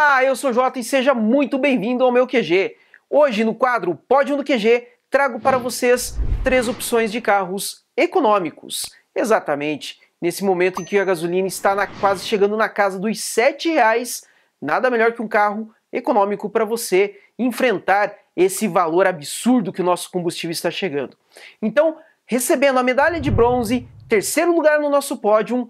Olá, eu sou o Jota e seja muito bem-vindo ao meu QG. Hoje, no quadro Pódio do QG, trago para vocês três opções de carros econômicos. Exatamente, nesse momento em que a gasolina está na, quase chegando na casa dos R$ reais, nada melhor que um carro econômico para você enfrentar esse valor absurdo que o nosso combustível está chegando. Então, recebendo a medalha de bronze, terceiro lugar no nosso pódio,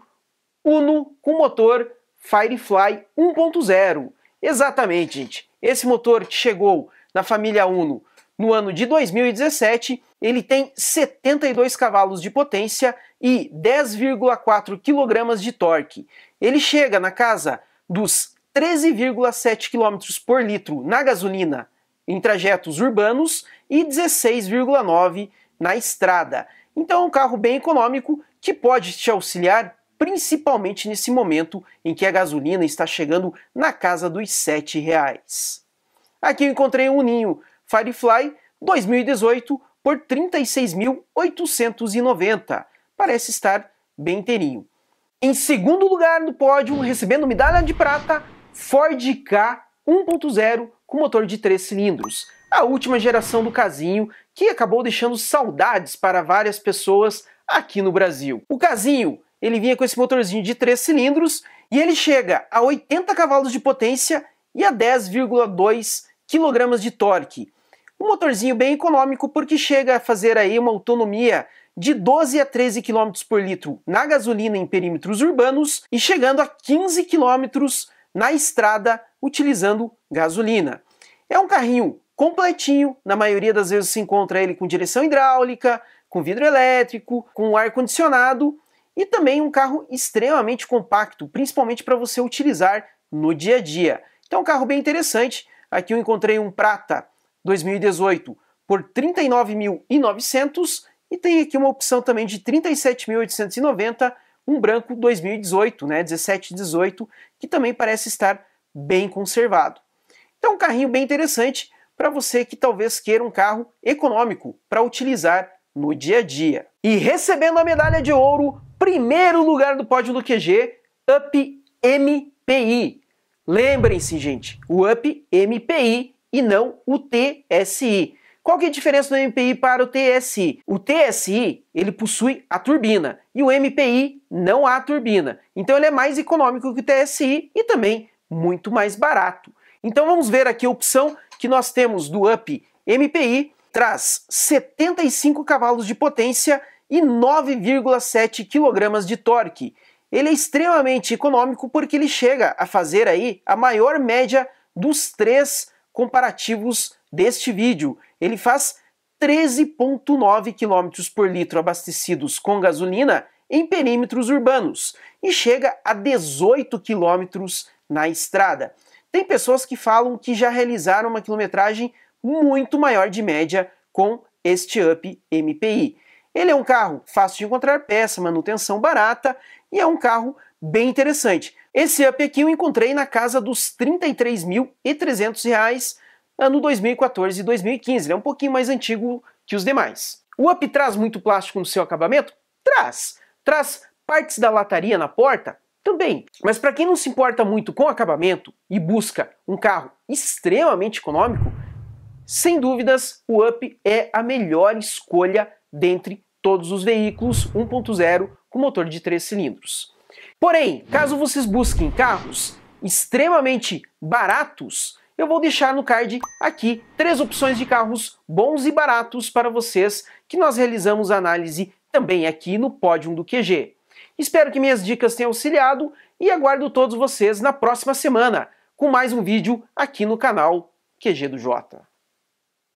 Uno com motor Firefly 1.0. Exatamente, gente. Esse motor que chegou na família Uno no ano de 2017, ele tem 72 cavalos de potência e 10,4 kg de torque. Ele chega na casa dos 13,7 km por litro na gasolina em trajetos urbanos e 16,9 na estrada. Então é um carro bem econômico que pode te auxiliar principalmente nesse momento em que a gasolina está chegando na casa dos R$ reais. Aqui eu encontrei um ninho Firefly 2018 por 36.890. Parece estar bem inteirinho. Em segundo lugar no pódio, recebendo medalha de prata, Ford K 1.0 com motor de 3 cilindros. A última geração do casinho, que acabou deixando saudades para várias pessoas aqui no Brasil. O casinho ele vinha com esse motorzinho de 3 cilindros e ele chega a 80 cavalos de potência e a 10,2 kg de torque. Um motorzinho bem econômico porque chega a fazer aí uma autonomia de 12 a 13 km por litro na gasolina em perímetros urbanos e chegando a 15 km na estrada utilizando gasolina. É um carrinho completinho, na maioria das vezes se encontra ele com direção hidráulica, com vidro elétrico, com ar condicionado e também um carro extremamente compacto, principalmente para você utilizar no dia a dia. Então, um carro bem interessante. Aqui eu encontrei um Prata 2018 por 39.900 e tem aqui uma opção também de 37.890, um branco 2018, né, 17 18, que também parece estar bem conservado. Então, um carrinho bem interessante para você que talvez queira um carro econômico para utilizar no dia a dia. E recebendo a medalha de ouro, primeiro lugar do pódio do QG, Up MPI. Lembrem-se, gente, o Up MPI e não o TSI. Qual que é a diferença do MPI para o TSI? O TSI, ele possui a turbina, e o MPI não há turbina. Então ele é mais econômico que o TSI e também muito mais barato. Então vamos ver aqui a opção que nós temos do UP MPI, traz 75 cavalos de potência e 9,7 kg de torque. Ele é extremamente econômico porque ele chega a fazer aí a maior média dos três comparativos deste vídeo. Ele faz 13,9 km por litro abastecidos com gasolina em perímetros urbanos e chega a 18 km na estrada. Tem pessoas que falam que já realizaram uma quilometragem muito maior de média com este Up MPI. Ele é um carro fácil de encontrar peça, manutenção barata e é um carro bem interessante. Esse up aqui eu encontrei na casa dos R$ 33.300 ano 2014 e 2015. Ele é um pouquinho mais antigo que os demais. O up traz muito plástico no seu acabamento? Traz. Traz partes da lataria na porta? Também. Mas para quem não se importa muito com acabamento e busca um carro extremamente econômico, sem dúvidas o up é a melhor escolha dentre todos os veículos 1.0 com motor de 3 cilindros. Porém, caso vocês busquem carros extremamente baratos, eu vou deixar no card aqui três opções de carros bons e baratos para vocês, que nós realizamos análise também aqui no Pódio do QG. Espero que minhas dicas tenham auxiliado e aguardo todos vocês na próxima semana com mais um vídeo aqui no canal QG do Jota.